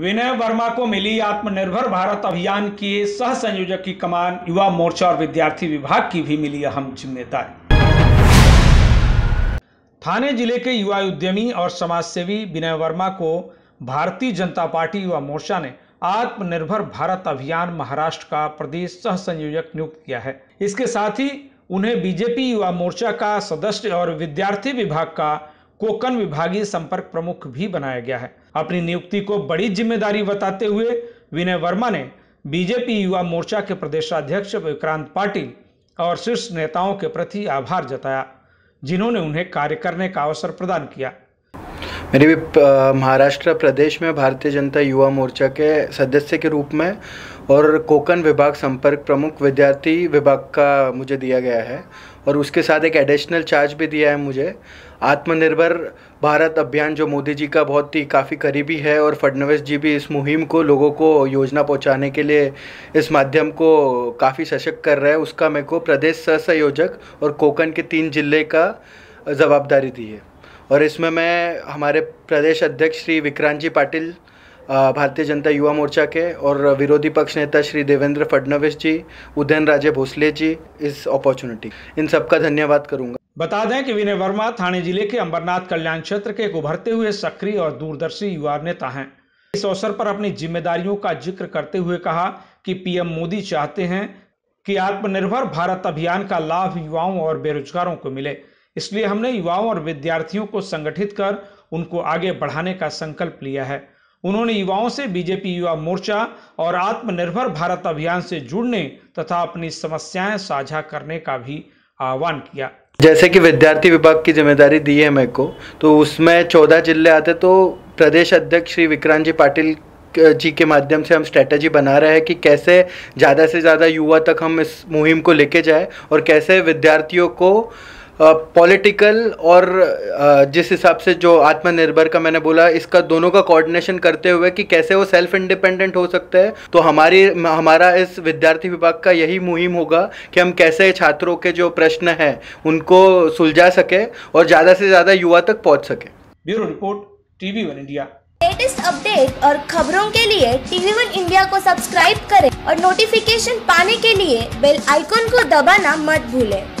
विनय वर्मा को मिली आत्मनिर्भर भारत अभियान की सह संयोजक की कमान युवा मोर्चा और विद्यार्थी विभाग की भी मिली अहम जिम्मेदारी थाने जिले के युवा उद्यमी और समाजसेवी विनय वर्मा को भारतीय जनता पार्टी युवा मोर्चा ने आत्मनिर्भर भारत अभियान महाराष्ट्र का प्रदेश सह संयोजक नियुक्त किया है इसके साथ ही उन्हें बीजेपी युवा मोर्चा का सदस्य और विद्यार्थी विभाग का कोकन विभागीय संपर्क प्रमुख भी बनाया गया है अपनी नियुक्ति को बड़ी जिम्मेदारी बताते हुए विनय वर्मा ने बीजेपी युवा मोर्चा के प्रदेशाध्यक्ष विक्रांत पाटिल और शीर्ष नेताओं के प्रति आभार जताया जिन्होंने उन्हें कार्य करने का अवसर प्रदान किया मेरे भी महाराष्ट्र प्रदेश में भारतीय जनता युवा मोर्चा के सदस्य के रूप में और कोकन विभाग संपर्क प्रमुख विद्यार्थी विभाग का मुझे दिया गया है और उसके साथ एक एडिशनल चार्ज भी दिया है मुझे आत्मनिर्भर भारत अभियान जो मोदी जी का बहुत ही काफ़ी करीबी है और फडनवीस जी भी इस मुहिम को लोगों को योजना पहुंचाने के लिए इस माध्यम को काफ़ी सशक्त कर रहा है उसका मेरे को प्रदेश संयोजक और कोकन के तीन जिले का जवाबदारी दी है और इसमें मैं हमारे प्रदेश अध्यक्ष श्री विक्रांत जी पाटिल भारतीय जनता युवा मोर्चा के और विरोधी पक्ष नेता श्री देवेंद्र फडणवीस जी उदयन राजे भोसले जी इस अपॉर्चुनिटी इन सबका धन्यवाद करूंगा बता दें कि विनय वर्मा थाने जिले के अंबरनाथ कल्याण क्षेत्र के एक उभरते हुए सक्रिय और दूरदर्शी युवा नेता हैं इस अवसर पर अपनी जिम्मेदारियों का जिक्र करते हुए कहा कि पीएम मोदी चाहते हैं कि आत्मनिर्भर भारत अभियान का लाभ युवाओं और बेरोजगारों को मिले इसलिए हमने युवाओं और विद्यार्थियों को संगठित कर उनको आगे बढ़ाने का संकल्प लिया है उन्होंने युवाओं से बीजेपी युवा मोर्चा और आत्मनिर्भर भारत अभियान से जुड़ने तथा अपनी समस्याएं साझा करने का भी आह्वान किया जैसे कि विद्यार्थी विभाग की जिम्मेदारी दी है मेरे को तो उसमें चौदह जिले आते तो प्रदेश अध्यक्ष श्री विक्रांत जी पाटिल जी के माध्यम से हम स्ट्रेटजी बना रहे हैं कि कैसे ज़्यादा से ज़्यादा युवा तक हम इस मुहिम को लेके जाए और कैसे विद्यार्थियों को पॉलिटिकल और जिस हिसाब से जो आत्मनिर्भर का मैंने बोला इसका दोनों का कोऑर्डिनेशन करते हुए कि कैसे वो सेल्फ इंडिपेंडेंट हो सकते हैं तो हमारी हमारा इस विद्यार्थी विभाग का यही मुहिम होगा कि हम कैसे छात्रों के जो प्रश्न हैं उनको सुलझा सके और ज़्यादा से ज़्यादा युवा तक पहुँच सके bureau report TV one India latest update और खबरों के लिए टीवी वन इंडिया को सब्सक्राइब करें और नोटिफिकेशन पाने के लिए बेल आइकॉन को दबाना मत भूलें।